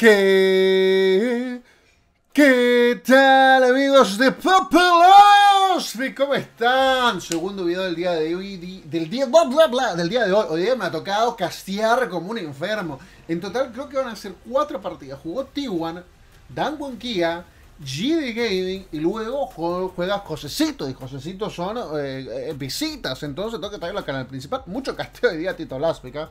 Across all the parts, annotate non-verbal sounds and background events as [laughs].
¿Qué? ¿Qué tal amigos de Populos? ¿Cómo están? Segundo video del día de hoy, del día bla, bla, bla, del día de hoy. Hoy día me ha tocado castear como un enfermo. En total creo que van a ser cuatro partidas. Jugó T1, Dan Kia, GD Gaming y luego juega Josecito. Y Josecito son eh, eh, visitas, entonces tengo que traerlo al canal principal. Mucho casteo hoy día Tito Láspica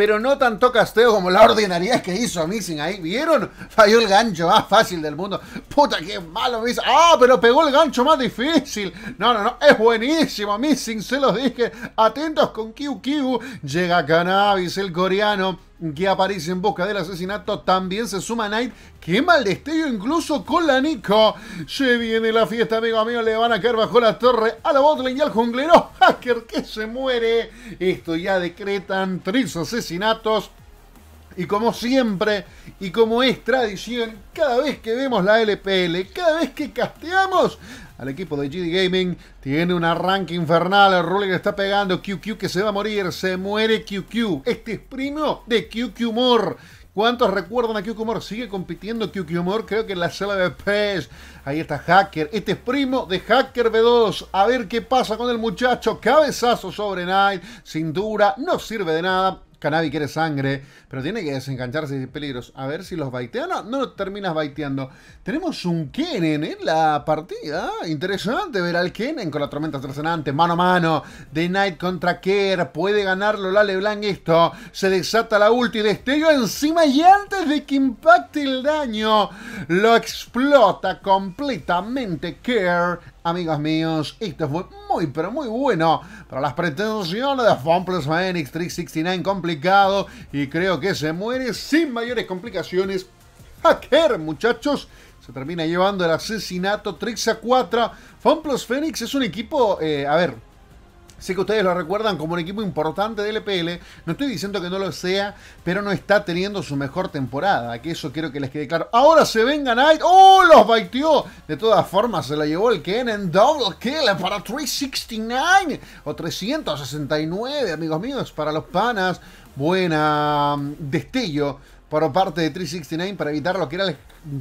pero no tanto casteo como la ordinariedad que hizo Missing ahí. ¿Vieron? Falló el gancho más fácil del mundo. Puta, qué malo Missing. Ah, pero pegó el gancho más difícil. No, no, no. Es buenísimo Missing, se los dije. Atentos con QQ. Llega Cannabis, el coreano que aparece en busca del asesinato, también se suma Knight, qué que destello! incluso con la Nico. Se viene la fiesta, amigo mío, le van a caer bajo la torre a la botlane y al junglero [laughs] hacker que se muere. Esto ya decretan tres asesinatos. Y como siempre, y como es tradición, cada vez que vemos la LPL, cada vez que casteamos, al equipo de GD Gaming. Tiene un arranque infernal. El que está pegando. QQ que se va a morir. Se muere QQ. Este es primo de QQ More. ¿Cuántos recuerdan a QQ More? Sigue compitiendo QQ More, creo que en la sala de PES. Ahí está Hacker. Este es primo de Hacker B2. A ver qué pasa con el muchacho. Cabezazo sobre Night. Sin duda, no sirve de nada. Cannabis quiere sangre, pero tiene que desengancharse de peligros. A ver si los baitea. No, no terminas baiteando. Tenemos un Kennen en la partida. Interesante ver al Kennen con la tormenta trascendente mano a mano. The Knight contra Kerr. Puede ganarlo la Leblanc esto. Se desata la ulti Destello encima y antes de que impacte el daño, lo explota completamente Kerr. Amigos míos, esto fue muy, pero muy bueno para las pretensiones de Fun Plus Phoenix 369 y creo que se muere sin mayores complicaciones. Hacker, muchachos, se termina llevando el asesinato Trix a 4. Plus Phoenix es un equipo, eh, a ver, Sé que ustedes lo recuerdan como un equipo importante de e LPL No estoy diciendo que no lo sea, pero no está teniendo su mejor temporada. Que eso quiero que les quede claro. Ahora se venga Knight. ¡Oh! Los baiteó. De todas formas, se la llevó el Ken en double kill para 369 o 369, amigos míos, para los panas buena mm, destello por parte de 369 para evitar lo que era el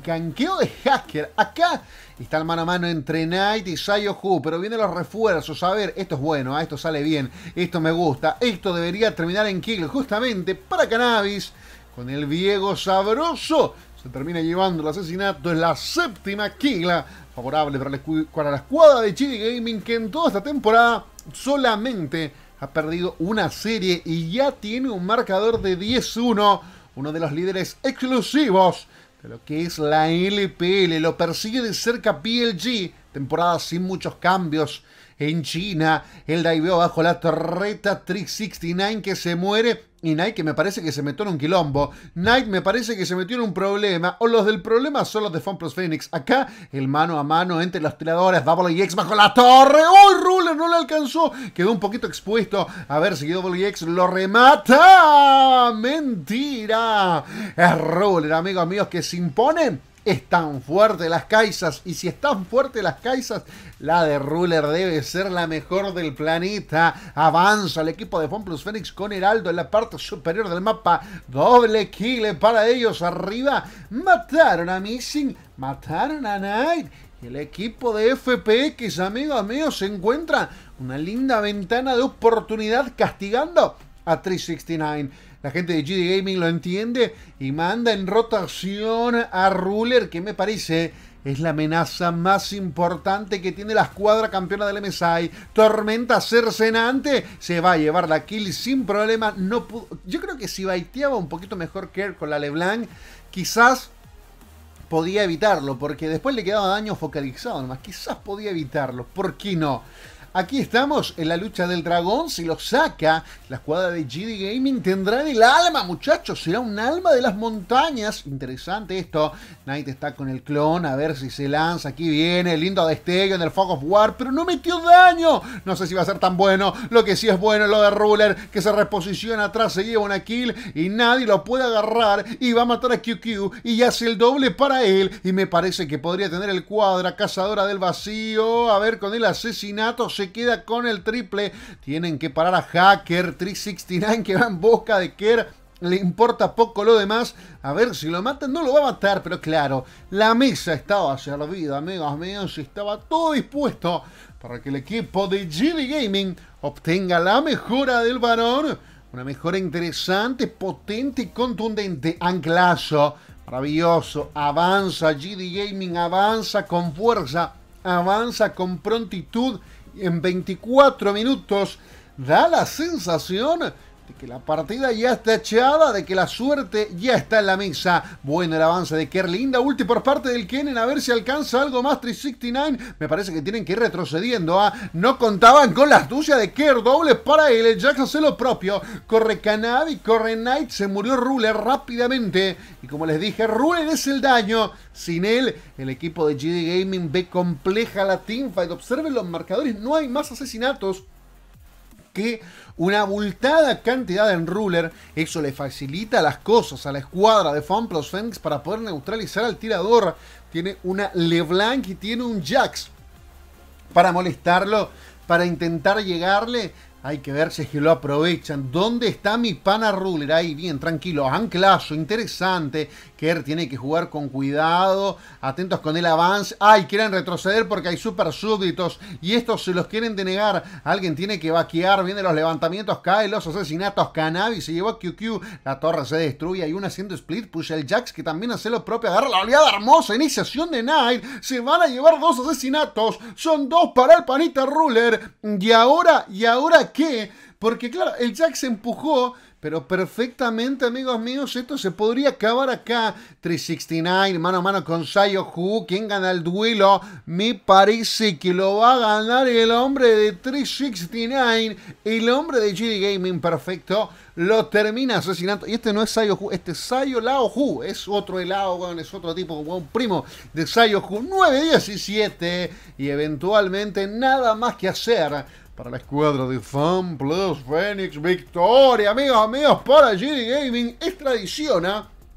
canqueo de Hacker. Acá está el mano a mano entre Knight y Sayo pero vienen los refuerzos. A ver, esto es bueno, ah, esto sale bien, esto me gusta, esto debería terminar en kill justamente para Cannabis. Con el viejo Sabroso se termina llevando el asesinato es la séptima Kigla favorable para la escuadra de Chile Gaming que en toda esta temporada solamente ha perdido una serie y ya tiene un marcador de 10-1, uno de los líderes exclusivos de lo que es la LPL. Lo persigue de cerca PLG, temporada sin muchos cambios en China, el Daibeo bajo la torreta Trick 69 que se muere y que me parece que se metió en un quilombo. Nike me parece que se metió en un problema. O los del problema son los de Fun Phoenix. Acá, el mano a mano entre los tiradores. EX bajo la torre. ¡Uy, Ruler no le alcanzó! Quedó un poquito expuesto. A ver si WX lo remata. ¡Mentira! Es Ruler, amigos amigos que se imponen están fuertes las Kaisas. Y si están fuertes las Kaisas, la de Ruler debe ser la mejor del planeta. Avanza el equipo de Fon Plus Fénix con Heraldo en la parte superior del mapa. Doble kill para ellos arriba. Mataron a Missing, mataron a Knight. Y el equipo de FPX, amigos míos, se encuentra una linda ventana de oportunidad castigando a 369 la gente de GD Gaming lo entiende y manda en rotación a Ruler, que me parece es la amenaza más importante que tiene la escuadra campeona del MSI. Tormenta cercenante se va a llevar la kill sin problema. No Yo creo que si baiteaba un poquito mejor Kerr con la LeBlanc, quizás podía evitarlo, porque después le quedaba daño focalizado nomás. Quizás podía evitarlo, ¿por qué no? Aquí estamos en la lucha del dragón. Si lo saca, la escuadra de GD Gaming tendrá el alma, muchachos. Será un alma de las montañas. Interesante esto. Knight está con el clon. A ver si se lanza. Aquí viene. Lindo destello en el Fog of War. Pero no metió daño. No sé si va a ser tan bueno. Lo que sí es bueno es lo de Ruler. Que se reposiciona atrás. Se lleva una kill. Y nadie lo puede agarrar. Y va a matar a QQ. Y hace el doble para él. Y me parece que podría tener el cuadra. Cazadora del vacío. A ver con el asesinato se queda con el triple. Tienen que parar a Hacker 369 que va en busca de Kerr le importa poco lo demás. A ver si lo matan, no lo va a matar, pero claro, la mesa estaba servida, amigos míos, estaba todo dispuesto para que el equipo de GD Gaming obtenga la mejora del varón. Una mejora interesante, potente y contundente. Anclazo, maravilloso, avanza, GD Gaming avanza con fuerza, avanza con prontitud en 24 minutos da la sensación de que la partida ya está echada, de que la suerte ya está en la mesa. Bueno el avance de Kerlinda, ulti por parte del Kennen, a ver si alcanza algo más 369. Me parece que tienen que ir retrocediendo. ¿ah? No contaban con la astucia de Kerr, doble para él, el Jack hace lo propio. Corre y corre Knight, se murió Ruler rápidamente. Y como les dije, Ruler es el daño. Sin él, el equipo de GD Gaming ve compleja la teamfight. Observen los marcadores, no hay más asesinatos que una abultada cantidad en Ruler, Eso le facilita las cosas a la escuadra de Plus Fenix para poder neutralizar al tirador. Tiene una LeBlanc y tiene un Jax para molestarlo, para intentar llegarle. Hay que ver si es que lo aprovechan. ¿Dónde está mi pana Ruler? Ahí, bien, tranquilo. Anclazo, interesante. Kerr tiene que jugar con cuidado, atentos con el avance. ¡Ay! Quieren retroceder porque hay super súbditos y estos se los quieren denegar. Alguien tiene que vaquear. Vienen los levantamientos, caen los asesinatos. Cannabis se llevó a QQ. La torre se destruye. Hay una haciendo split. Push el Jax que también hace lo propio. Agarra la oleada hermosa. Iniciación de Night. Se van a llevar dos asesinatos. Son dos para el panita Ruler. ¿Y ahora? ¿Y ahora qué? Porque claro, el Jax empujó. Pero perfectamente, amigos míos, esto se podría acabar acá. 369, mano a mano con Sayo Hu. ¿Quién gana el duelo? Me parece que lo va a ganar el hombre de 369. El hombre de GD Gaming, perfecto. Lo termina asesinando. Y este no es Sayo Hu, este es Sayo Lao Hu. Es otro helado, bueno, es otro tipo, un primo de Sayo Hu. 9-17. Y eventualmente nada más que hacer para la escuadra de Fan Plus Phoenix. Victoria, amigos, amigos, para GD Gaming. Es tradición,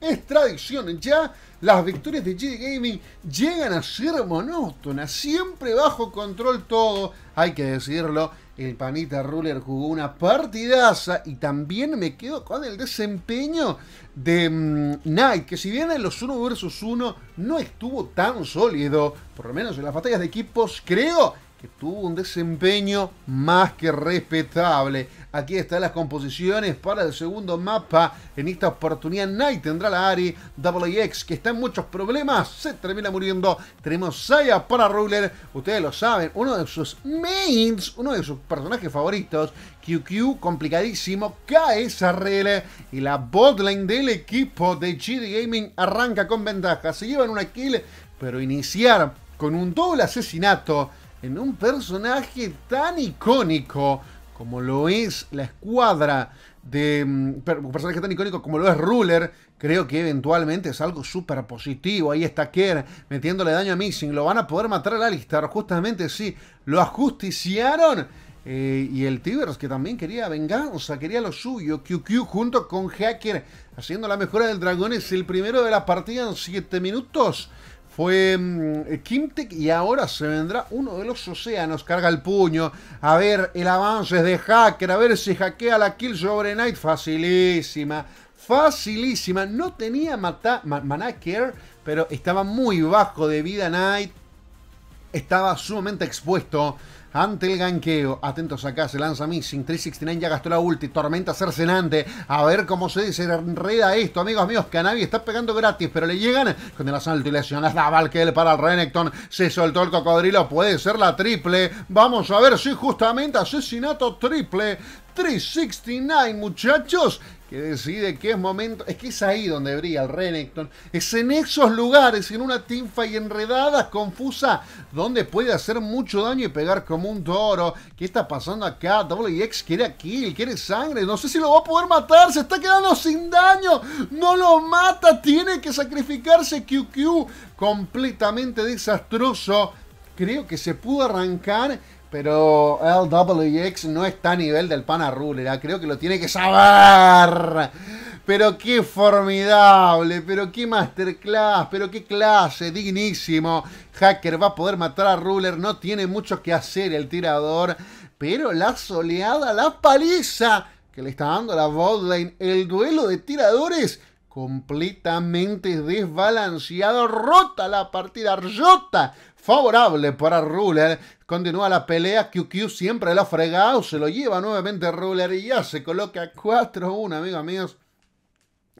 Es tradición. ya. Las victorias de GD Gaming llegan a ser monótonas, siempre bajo control todo, hay que decirlo. El panita Ruler jugó una partidaza y también me quedo con el desempeño de mm, Nike. que si bien en los 1 versus 1 no estuvo tan sólido, por lo menos en las batallas de equipos, creo que tuvo un desempeño más que respetable. Aquí están las composiciones para el segundo mapa. En esta oportunidad night tendrá la Ari, WX que está en muchos problemas, se termina muriendo. Tenemos Saya para Ruler, ustedes lo saben, uno de sus mains, uno de sus personajes favoritos, QQ complicadísimo, KSRL y la botlane del equipo de GD Gaming arranca con ventaja. Se llevan una kill, pero iniciar con un doble asesinato en un personaje tan icónico como lo es la escuadra de mm, un personaje tan icónico como lo es Ruler, creo que eventualmente es algo súper positivo. Ahí está Kerr metiéndole daño a Missing. Lo van a poder matar al Alistar. Justamente sí, lo ajusticiaron. Eh, y el Tibers que también quería venganza, quería lo suyo. QQ junto con Hacker haciendo la mejora del dragón es el primero de la partida en 7 minutos fue mm, eh, Kimtek y ahora se vendrá uno de los océanos. Carga el puño. A ver el avance de hacker. A ver si hackea la kill sobre Knight. Facilísima. Facilísima. No tenía mata, pero estaba muy bajo de vida Knight estaba sumamente expuesto ante el ganqueo. Atentos acá, se lanza Missing. 369 ya gastó la ulti. Tormenta cercenante. A ver cómo se desenreda esto, amigos míos. Canavi está pegando gratis, pero le llegan con el asalto y lesionas. La Valkel para el Renekton. Se soltó el cocodrilo. Puede ser la triple. Vamos a ver si justamente asesinato triple. 369, muchachos que decide que es momento. Es que es ahí donde brilla el Renekton. Es en esos lugares, en una tinfa y enredada, confusa, donde puede hacer mucho daño y pegar como un toro. ¿Qué está pasando acá? WX quiere kill, quiere sangre. No sé si lo va a poder matar. Se está quedando sin daño. No lo mata. Tiene que sacrificarse QQ. Completamente desastroso. Creo que se pudo arrancar pero LWX no está a nivel del pana Ruler. Creo que lo tiene que saber. Pero qué formidable, pero qué masterclass, pero qué clase, dignísimo. Hacker va a poder matar a Ruler, no tiene mucho que hacer el tirador. Pero la soleada, la paliza que le está dando la botlane, el duelo de tiradores completamente desbalanceado, rota la partida, rota, favorable para Ruler. Continúa la pelea, QQ siempre lo ha fregado, se lo lleva nuevamente Ruler y ya se coloca 4-1, amigos míos,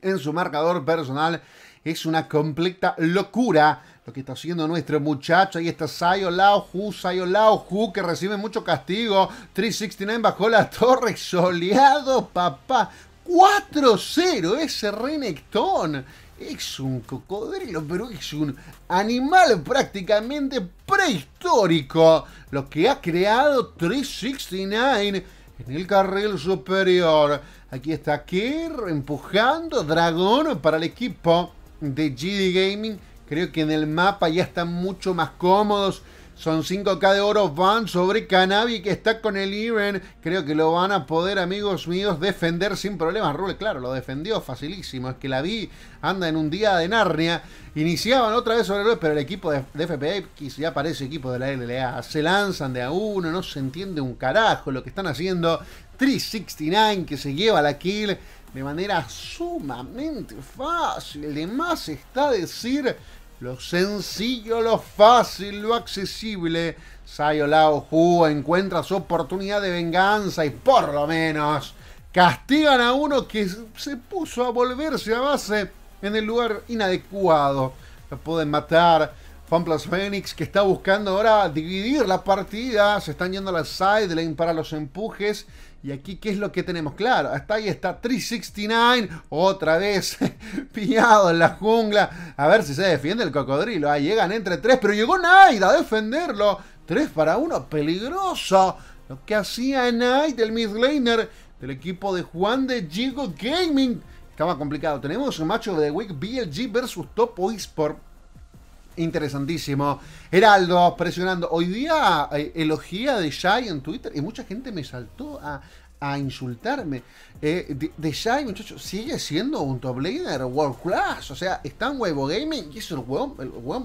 en su marcador personal. Es una completa locura lo que está haciendo nuestro muchacho. Ahí está Sayo Lao Hu, Sayo Lao Hu, que recibe mucho castigo. 369 bajó la torre, soleado, papá. 4-0 ese Renekton. Es un cocodrilo, pero es un animal prácticamente prehistórico. Lo que ha creado 369 en el carril superior. Aquí está Kerr empujando Dragón para el equipo de GD Gaming. Creo que en el mapa ya están mucho más cómodos son 5K de oro, van sobre Canavi que está con el Iren. Creo que lo van a poder, amigos míos, defender sin problemas. Rule, claro, lo defendió facilísimo. Es que la vi, anda en un día de Narnia. Iniciaban otra vez sobre el pero el equipo de, FPA, que ya parece equipo de la LLA. Se lanzan de a uno, no se entiende un carajo lo que están haciendo. 369 que se lleva la kill de manera sumamente fácil. más está decir lo sencillo, lo fácil, lo accesible, Sayo Lao encuentra su oportunidad de venganza y por lo menos castigan a uno que se puso a volverse a base en el lugar inadecuado. Lo pueden matar. Plus Phoenix que está buscando ahora dividir la partida. Se están yendo a la sideline para los empujes y aquí, ¿qué es lo que tenemos? Claro, hasta ahí está 369, otra vez [laughs] pillado en la jungla. A ver si se defiende el cocodrilo. Ahí llegan entre tres, pero llegó Night a defenderlo. tres para uno peligroso. Lo que hacía del el midlaner del equipo de Juan de Gigo Gaming. Estaba complicado. Tenemos un macho de The Week BLG versus Topo Esport Interesantísimo. Heraldo, presionando. Hoy día eh, elogía de Jai en Twitter y mucha gente me saltó a a insultarme. Eh, de, muchachos, sigue siendo un top laner world class. O sea, está en Huevo Gaming y es el weón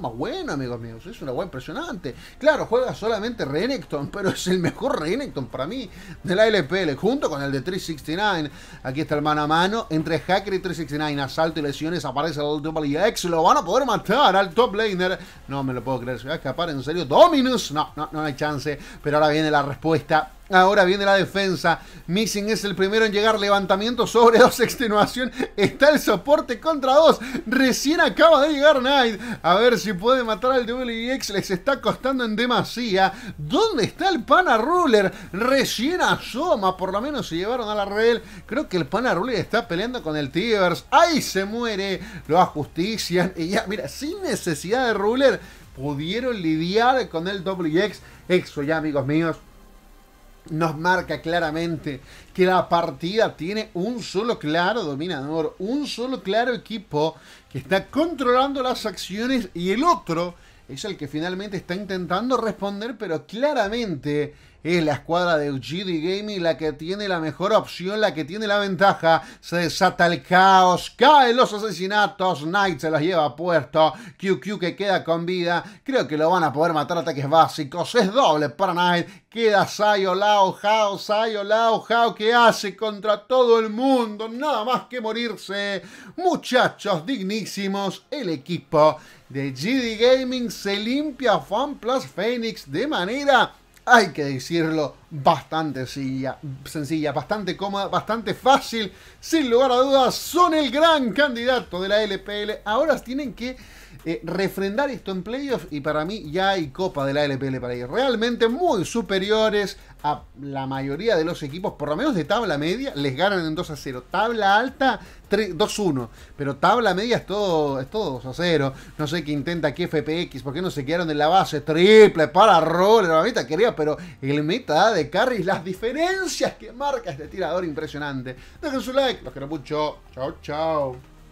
más bueno, amigos míos. Es una hueá impresionante. Claro, juega solamente Renekton, [laughs] pero es el mejor Renekton para mí de la LPL, junto con el de 369. Aquí está el mano a mano entre Hacker y 369. Asalto y lesiones, aparece el y e X. Lo van a poder matar al top laner. No me lo puedo creer, se va a escapar en serio. Dominus, no, no, no hay chance. Pero ahora viene la respuesta Ahora viene la defensa. Missing es el primero en llegar. Levantamiento sobre dos. [laughs] Extenuación. Está el soporte contra dos. Recién acaba de llegar Knight. A ver si puede matar al WX. Les está costando en demasía. ¿Dónde está el Pana Ruler? Recién asoma. Por lo menos se llevaron a la red. Creo que el Pana Ruler está peleando con el Tivers. ¡Ahí se muere! Lo ajustician. Y ya, mira, sin necesidad de Ruler. Pudieron lidiar con el WX. Eso ya, amigos míos nos marca claramente que la partida tiene un solo claro dominador, un solo claro equipo que está controlando las acciones y el otro es el que finalmente está intentando responder, pero claramente es la escuadra de GD Gaming la que tiene la mejor opción, la que tiene la ventaja. Se desata el caos, caen los asesinatos, Knight se los lleva a puerto. QQ que queda con vida. Creo que lo van a poder matar ataques básicos. Es doble para Knight. Queda Sayo Lao Hao, Sayo Lao Hao que hace contra todo el mundo. Nada más que morirse. Muchachos dignísimos, el equipo de GD Gaming se limpia Fan Plus Phoenix de manera hay que decirlo, bastante sencilla, bastante cómoda, bastante fácil. Sin lugar a dudas, son el gran candidato de la LPL. Ahora tienen que eh, refrendar esto en playoffs y para mí ya hay copa de la LPL para ir. Realmente muy superiores a la mayoría de los equipos, por lo menos de tabla media, les ganan en 2 a 0. Tabla alta, 2-1. Pero tabla media es todo, es todo 2 a 0. No sé qué intenta aquí FPX, qué no se quedaron en la base. Triple para Roller, la mitad quería, pero el meta de carry las diferencias que marca este tirador impresionante. Dejen su like, los quiero mucho. Chao, chao.